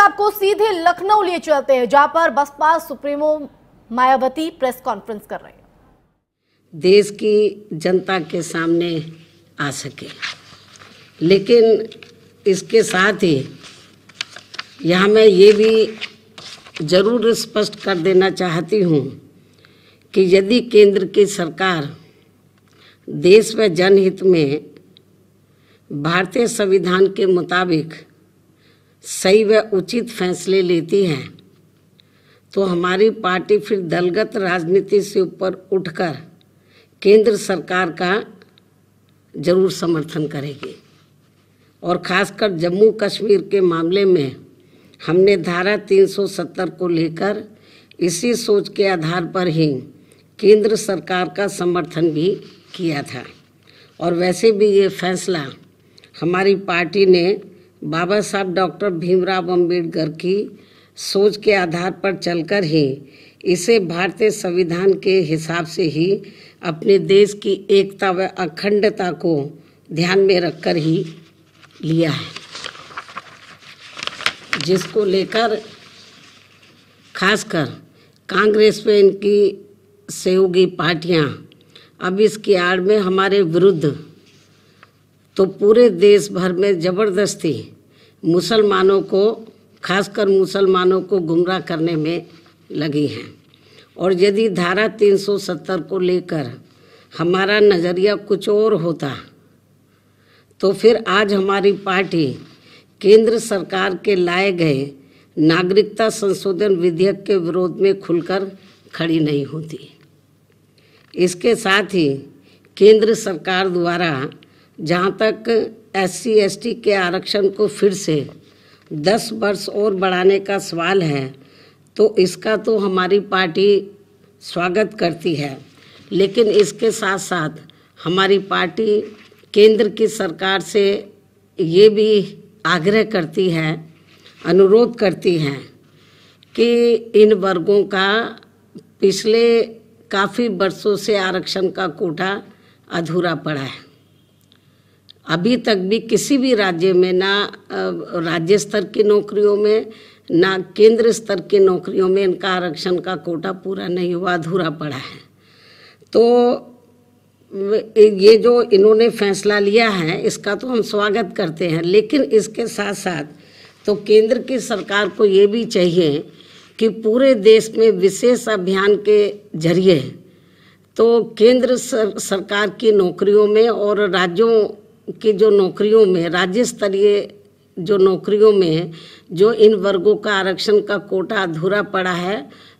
आपको सीधे लखनऊ लिए चलते हैं जहां पर Baspa supremo Mayawati press conference कर रहे हैं देश की जनता के सामने आ सके लेकिन इसके साथ ही यहाँ मैं ये भी जरूर स्पष्ट कर देना चाहती हूँ कि यदि केंद्र की सरकार देश व जनहित में भारतीय संविधान के मुताबिक सही व उचित फैसले लेती हैं तो हमारी पार्टी फिर दलगत राजनीति से ऊपर उठकर केंद्र सरकार का जरूर समर्थन करेगी और खासकर जम्मू कश्मीर के मामले में हमने धारा 370 को लेकर इसी सोच के आधार पर ही केंद्र सरकार का समर्थन भी किया था और वैसे भी ये फैसला हमारी पार्टी ने बाबा साहब डॉक्टर भीमराव अंबेडकर की सोच के आधार पर चलकर ही इसे भारतीय संविधान के हिसाब से ही अपने देश की एकता व अखंडता को ध्यान में रखकर ही लिया है जिसको लेकर खासकर कांग्रेस में इनकी सहयोगी पार्टियां अब इसकी आड़ में हमारे विरुद्ध तो पूरे देश भर में ज़बरदस्ती मुसलमानों को खासकर मुसलमानों को गुमराह करने में लगी हैं और यदि धारा 370 को लेकर हमारा नज़रिया कुछ और होता तो फिर आज हमारी पार्टी केंद्र सरकार के लाए गए नागरिकता संशोधन विधेयक के विरोध में खुलकर खड़ी नहीं होती इसके साथ ही केंद्र सरकार द्वारा जहाँ तक एससी एसटी के आरक्षण को फिर से दस वर्ष और बढ़ाने का सवाल है तो इसका तो हमारी पार्टी स्वागत करती है लेकिन इसके साथ साथ हमारी पार्टी केंद्र की सरकार से ये भी आग्रह करती है अनुरोध करती है कि इन वर्गों का पिछले काफ़ी वर्षों से आरक्षण का कोटा अधूरा पड़ा है अभी तक भी किसी भी राज्य में ना राज्य स्तर की नौकरियों में ना केंद्र स्तर की नौकरियों में इनका आरक्षण का कोटा पूरा नहीं हुआ अधूरा पड़ा है तो ये जो इन्होंने फैसला लिया है इसका तो हम स्वागत करते हैं लेकिन इसके साथ साथ तो केंद्र की सरकार को ये भी चाहिए कि पूरे देश में विशेष अभियान के जरिए तो केंद्र सरकार की नौकरियों में और राज्यों की जो नौकरियों में राज्य स्तरीय जो नौकरियों में जो इन वर्गों का आरक्षण का कोटा अधूरा पड़ा है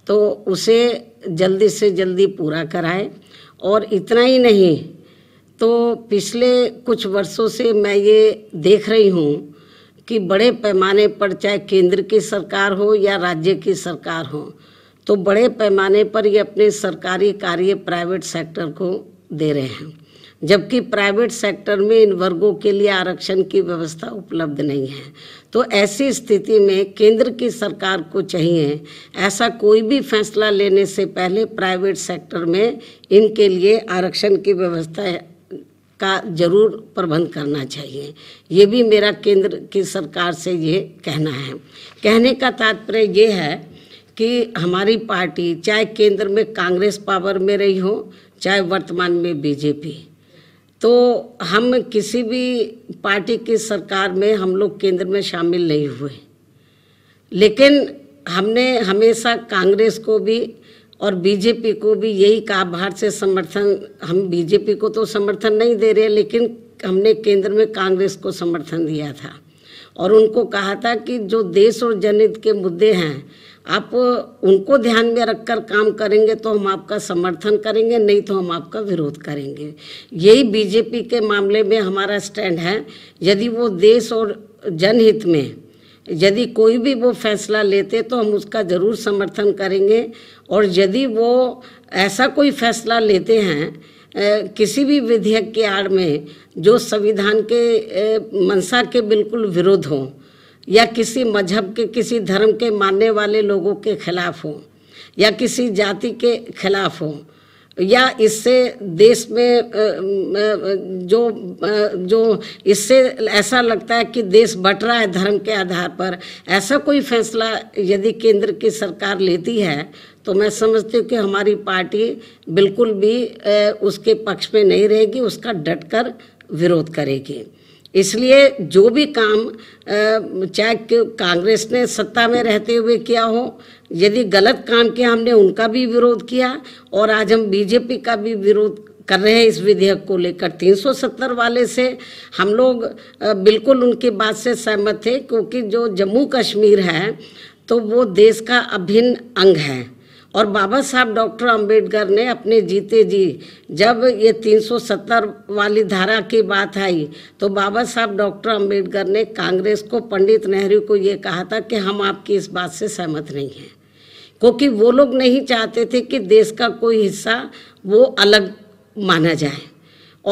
तो उसे जल्दी से जल्दी पूरा कराए और इतना ही नहीं तो पिछले कुछ वर्षों से मैं ये देख रही हूँ कि बड़े पैमाने पर चाहे केंद्र की सरकार हो या राज्य की सरकार हो तो बड़े पैमाने पर ये अपने सरकारी कार्य प्राइवेट सेक्टर को दे रहे हैं जबकि प्राइवेट सेक्टर में इन वर्गों के लिए आरक्षण की व्यवस्था उपलब्ध नहीं है तो ऐसी स्थिति में केंद्र की सरकार को चाहिए ऐसा कोई भी फैसला लेने से पहले प्राइवेट सेक्टर में इनके लिए आरक्षण की व्यवस्था का जरूर प्रबंध करना चाहिए ये भी मेरा केंद्र की सरकार से ये कहना है कहने का तात्पर्य ये है कि हमारी पार्टी चाहे केंद्र में कांग्रेस पावर में रही हो चाहे वर्तमान में बीजेपी तो हम किसी भी पार्टी की सरकार में हम लोग केंद्र में शामिल नहीं हुए लेकिन हमने हमेशा कांग्रेस को भी और बीजेपी को भी यही कहा बाहर से समर्थन हम बीजेपी को तो समर्थन नहीं दे रहे लेकिन हमने केंद्र में कांग्रेस को समर्थन दिया था और उनको कहा था कि जो देश और जनहित के मुद्दे हैं आप उनको ध्यान में रखकर काम करेंगे तो हम आपका समर्थन करेंगे नहीं तो हम आपका विरोध करेंगे यही बीजेपी के मामले में हमारा स्टैंड है यदि वो देश और जनहित में यदि कोई भी वो फैसला लेते तो हम उसका ज़रूर समर्थन करेंगे और यदि वो ऐसा कोई फैसला लेते हैं किसी भी विधेयक के आड़ में जो संविधान के मंशा के बिल्कुल विरोध हों या किसी मजहब के किसी धर्म के मानने वाले लोगों के खिलाफ हों या किसी जाति के खिलाफ हों या इससे देश में जो जो इससे ऐसा लगता है कि देश बट रहा है धर्म के आधार पर ऐसा कोई फैसला यदि केंद्र की सरकार लेती है तो मैं समझती हूँ कि हमारी पार्टी बिल्कुल भी उसके पक्ष में नहीं रहेगी उसका डटकर विरोध करेगी इसलिए जो भी काम चाहे कांग्रेस ने सत्ता में रहते हुए किया हो यदि गलत काम किया हमने उनका भी विरोध किया और आज हम बीजेपी का भी विरोध कर रहे हैं इस विधेयक को लेकर 370 वाले से हम लोग बिल्कुल उनकी बात से सहमत थे क्योंकि जो जम्मू कश्मीर है तो वो देश का अभिन्न अंग है और बाबा साहब डॉक्टर अंबेडकर ने अपने जीते जी जब ये 370 वाली धारा की बात आई तो बाबा साहब डॉक्टर अंबेडकर ने कांग्रेस को पंडित नेहरू को ये कहा था कि हम आपकी इस बात से सहमत नहीं हैं क्योंकि वो लोग नहीं चाहते थे कि देश का कोई हिस्सा वो अलग माना जाए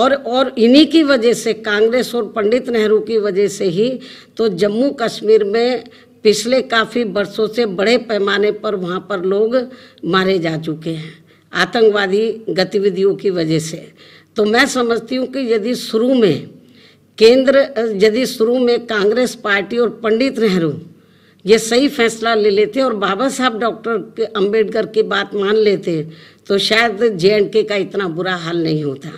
और और इन्हीं की वजह से कांग्रेस और पंडित नेहरू की वजह से ही तो जम्मू कश्मीर में पिछले काफ़ी वर्षों से बड़े पैमाने पर वहाँ पर लोग मारे जा चुके हैं आतंकवादी गतिविधियों की वजह से तो मैं समझती हूँ कि यदि शुरू में केंद्र यदि शुरू में कांग्रेस पार्टी और पंडित नेहरू ये सही फैसला ले लेते और बाबा साहब डॉक्टर अंबेडकर की बात मान लेते तो शायद जे के का इतना बुरा हाल नहीं होता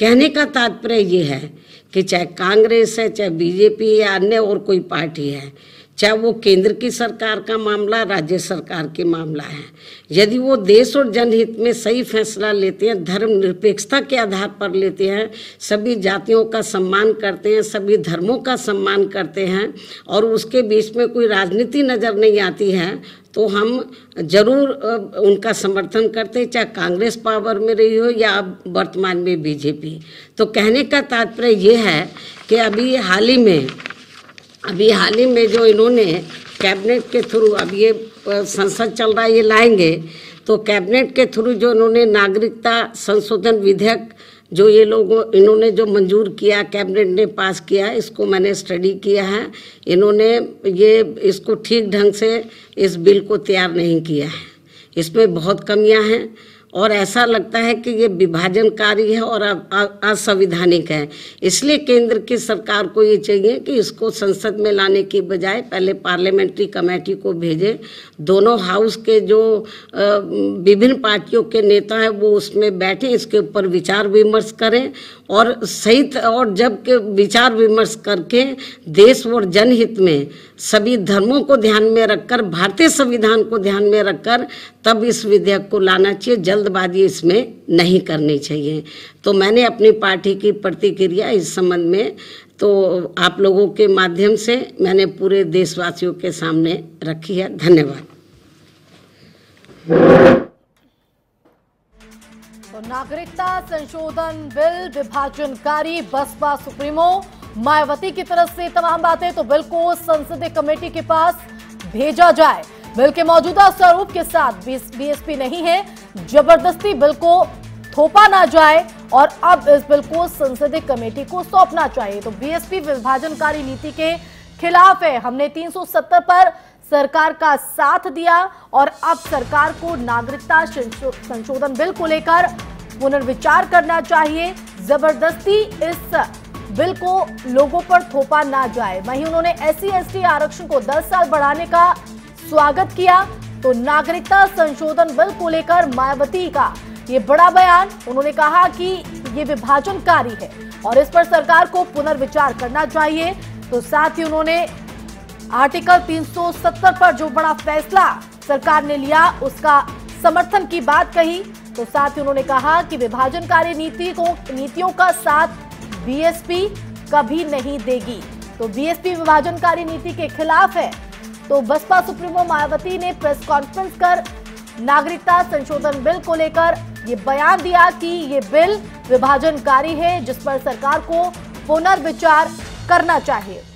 कहने का तात्पर्य ये है कि चाहे कांग्रेस है चाहे बीजेपी या अन्य और कोई पार्टी है चाहे वो केंद्र की सरकार का मामला राज्य सरकार के मामला है यदि वो देश और जनहित में सही फैसला लेते हैं धर्मनिरपेक्षता के आधार पर लेते हैं सभी जातियों का सम्मान करते हैं सभी धर्मों का सम्मान करते हैं और उसके बीच में कोई राजनीति नज़र नहीं आती है तो हम जरूर उनका समर्थन करते चाहे कांग्रेस पावर में रही हो या अब वर्तमान में बीजेपी तो कहने का तात्पर्य ये है कि अभी हाल ही में अभी हाल ही में जो इन्होंने कैबिनेट के थ्रू अब ये संसद चल रहा है ये लाएंगे तो कैबिनेट के थ्रू जो इन्होंने नागरिकता संशोधन विधेयक जो ये लोगों इन्होंने जो मंजूर किया कैबिनेट ने पास किया इसको मैंने स्टडी किया है इन्होंने ये इसको ठीक ढंग से इस बिल को तैयार नहीं किया है इसमें बहुत कमियां हैं और ऐसा लगता है कि ये विभाजनकारी है और असंविधानिक है इसलिए केंद्र की सरकार को ये चाहिए कि इसको संसद में लाने की बजाय पहले पार्लियामेंट्री कमेटी को भेजे दोनों हाउस के जो विभिन्न पार्टियों के नेता हैं वो उसमें बैठे इसके ऊपर विचार विमर्श करें और सही और जब के विचार विमर्श करके देश और जनहित में सभी धर्मों को ध्यान में रखकर भारतीय संविधान को ध्यान में रखकर तब इस विधेयक को लाना चाहिए जल्दबाजी इसमें नहीं करनी चाहिए तो मैंने अपनी पार्टी की प्रतिक्रिया इस संबंध में तो आप लोगों के माध्यम से मैंने पूरे देशवासियों के सामने रखी है धन्यवाद तो नागरिकता संशोधन बिल विभाजनकारी बसपा सुप्रीमो मायावती की तरफ से तमाम बातें तो बिल को संसदीय कमेटी के पास भेजा जाए बिल के मौजूदा स्वरूप के साथ बीएसपी नहीं है जबरदस्ती बिल को थोपा ना जाए और अब इस बिल को संसदीय कमेटी को सौंपना चाहिए तो बीएसपी विभाजनकारी नीति के खिलाफ है हमने 370 पर सरकार का साथ दिया और अब सरकार को नागरिकता संशोधन बिल को लेकर पुनर्विचार करना चाहिए जबरदस्ती इस बिल को लोगों पर थोपा ना जाए वहीं उन्होंने एस सी आरक्षण को 10 साल बढ़ाने का स्वागत किया तो नागरिकता संशोधन बिल को लेकर मायावती का ये बड़ा बयान उन्होंने कहा कि ये विभाजनकारी है और इस पर सरकार को पुनर्विचार करना चाहिए तो साथ ही उन्होंने आर्टिकल 370 पर जो बड़ा फैसला सरकार ने लिया उसका समर्थन की बात कही तो साथ ही उन्होंने कहा कि विभाजनकारी नीति को नीतियों का साथ बीएसपी कभी नहीं देगी तो बीएसपी विभाजनकारी नीति के खिलाफ है तो बसपा सुप्रीमो मायावती ने प्रेस कॉन्फ्रेंस कर नागरिकता संशोधन बिल को लेकर ये बयान दिया कि ये बिल विभाजनकारी है जिस पर सरकार को पुनर्विचार करना चाहिए